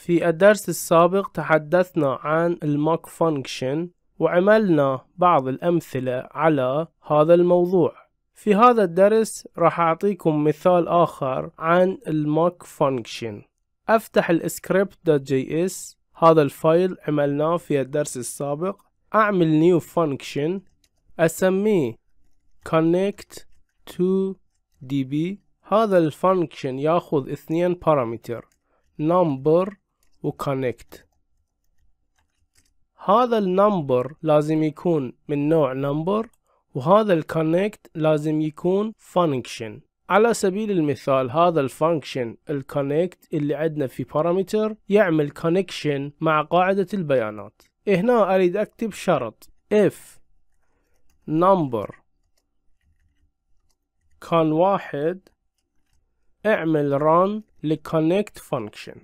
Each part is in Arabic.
في الدرس السابق تحدثنا عن الماك فانكشن وعملنا بعض الأمثلة على هذا الموضوع في هذا الدرس راح أعطيكم مثال آخر عن الماك فانكشن أفتح الاسكريبت.js هذا الفايل عملناه في الدرس السابق أعمل نيو فانكشن أسميه connect to db هذا الفانكشن ياخذ اثنين بارامتر number وكونكت هذا النمبر لازم يكون من نوع نمبر وهذا الكونكت لازم يكون فانكشن على سبيل المثال هذا الفانكشن الكونكت اللي عندنا في بارامتر يعمل كونكشن مع قاعدة البيانات هنا اريد اكتب شرط if number كان واحد اعمل run لconnect function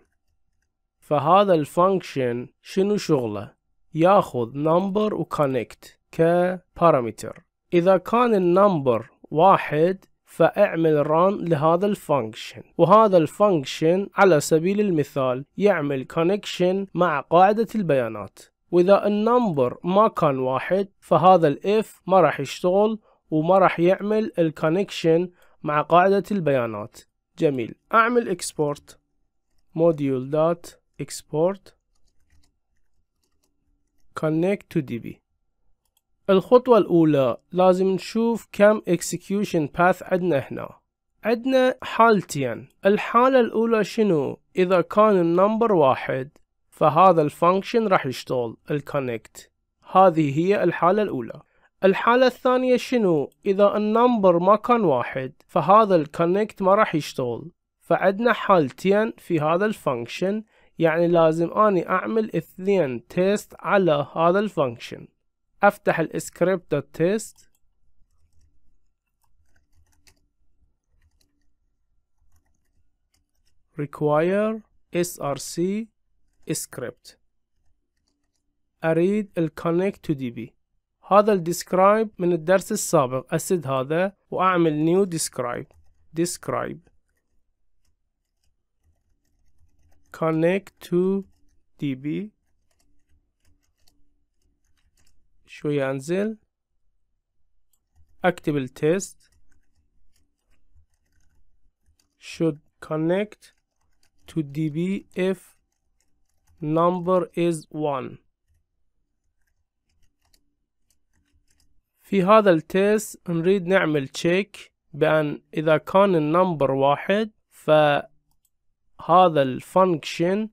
فهذا الفانكشن شنو شغله ياخذ number و connect كبارامتر اذا كان النمبر واحد فاعمل run لهذا الفانكشن وهذا الفانكشن على سبيل المثال يعمل connection مع قاعدة البيانات واذا النمبر ما كان واحد فهذا الاف ما راح يشتغل وما راح يعمل الكونكشن مع قاعدة البيانات جميل اعمل export module. export connect to db الخطوة الأولى لازم نشوف كم execution path عندنا هنا عندنا حالتين الحالة الأولى شنو إذا كان النمبر واحد فهذا الفانكشن راح يشتغل الكونكت هذه هي الحالة الأولى الحالة الثانية شنو إذا النمبر ما كان واحد فهذا الكونكت ما راح يشتغل فعندنا حالتين في هذا الفانكشن يعني لازم أني أعمل اثنين تيست على هذا الفانكشن أفتح السكريبت دوت تيست require src script أريد ال connect to db هذا ال describe من الدرس السابق أسد هذا وأعمل new describe describe connect to db شوية انزل اكتب التست should connect to db if number is 1 في هذا التيست نريد نعمل تشيك بأن إذا كان النمبر واحد ف هذا الفانكشن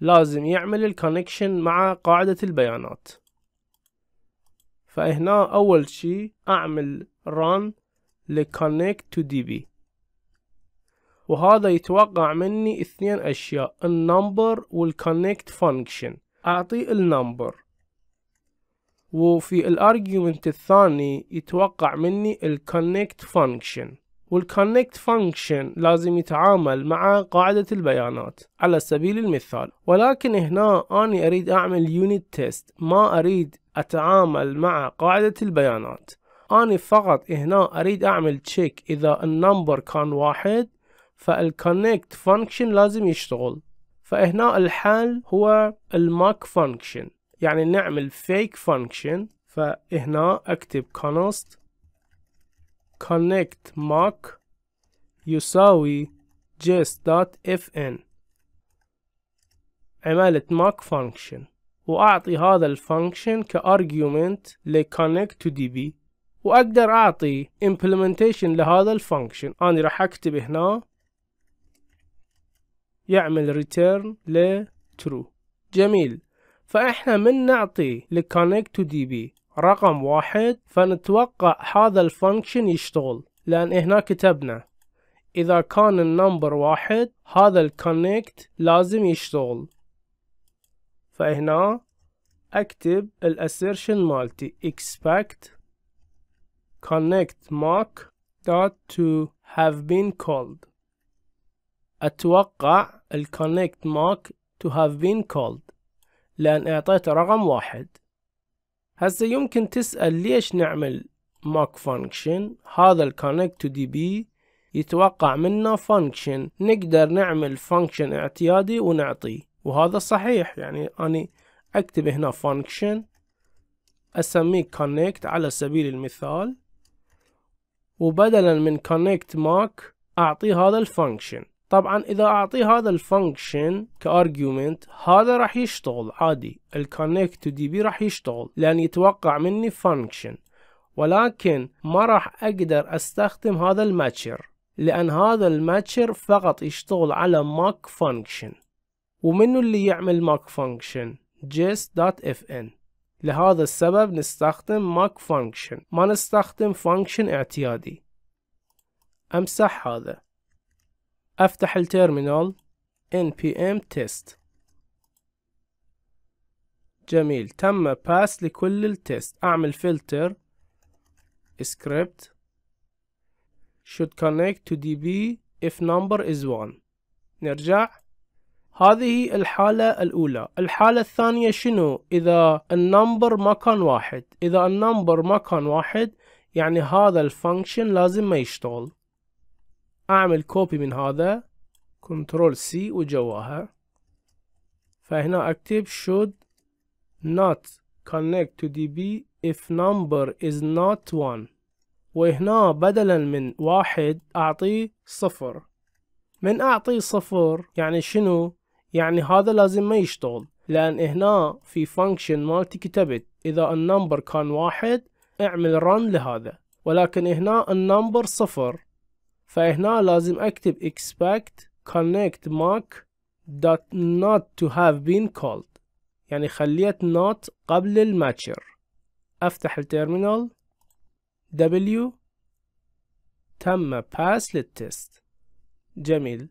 لازم يعمل الكونكشن مع قاعدة البيانات فهنا أول شي أعمل run لconnect to db وهذا يتوقع مني اثنين أشياء النمبر والconnect function أعطيه النمبر وفي الارجيومنت الثاني يتوقع مني الconnect function والconnect function لازم يتعامل مع قاعدة البيانات على سبيل المثال ولكن هنا أنا أريد أعمل unit test ما أريد أتعامل مع قاعدة البيانات أنا فقط هنا أريد أعمل check إذا النمبر كان واحد فالconnect function لازم يشتغل فهنا الحل هو الماك function يعني نعمل fake function فهنا أكتب const connect mock يساوي jest.fn عمالة mock function وأعطي هذا الفانكشن كارجيومنت لconnect to db وأقدر أعطي implementation لهذا الفانكشن أنا راح أكتب هنا يعمل return ل true جميل فإحنا من نعطي connect to db رقم واحد فنتوقع هذا الفانكشن يشتغل لأن هنا كتبنا إذا كان النمبر واحد هذا الكونكت لازم يشتغل فهنا أكتب الأسيرشن مالتي expect connect mark dot to have been called أتوقع الكونكت mark to have been called لأن أعطيته رقم واحد هسه يمكن تسأل ليش نعمل mock function هذا ال connect to db يتوقع منا function نقدر نعمل function اعتيادي ونعطيه وهذا صحيح يعني أنا أكتب هنا function أسميه connect على سبيل المثال وبدلا من connect mock أعطيه هذا function طبعا اذا اعطيه هذا الفانكشن كارجيومنت هذا راح يشتغل عادي الكونكت تو دي بي راح يشتغل لان يتوقع مني فانكشن ولكن ما راح اقدر استخدم هذا الماتشر لان هذا الماتشر فقط يشتغل على ماك فانكشن ومنو اللي يعمل ماك فانكشن js.fn لهذا السبب نستخدم ماك فانكشن ما نستخدم فانكشن اعتيادي امسح هذا افتح الترمينال npm test جميل تم باس لكل التست اعمل فلتر script should connect to db if number is 1 نرجع هذه الحالة الأولى الحالة الثانية شنو إذا النمبر ما كان واحد إذا النمبر ما كان واحد يعني هذا الفانكشن لازم ما يشتغل اعمل كوبي من هذا كنترول سي وجواها فهنا اكتب should not connect to db if number is not 1 وهنا بدلا من واحد اعطيه صفر من اعطيه صفر يعني شنو يعني هذا لازم ما يشتغل لان هنا في function مالتي كتبت اذا النمبر كان واحد اعمل run لهذا ولكن هنا النمبر صفر فهنا لازم اكتب expect connect mark dot not to have been called يعني خليت not قبل الماتشر افتح الترمينال w تم pass للتست جميل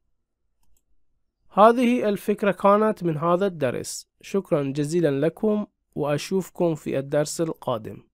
هذه الفكرة كانت من هذا الدرس شكرا جزيلا لكم وأشوفكم في الدرس القادم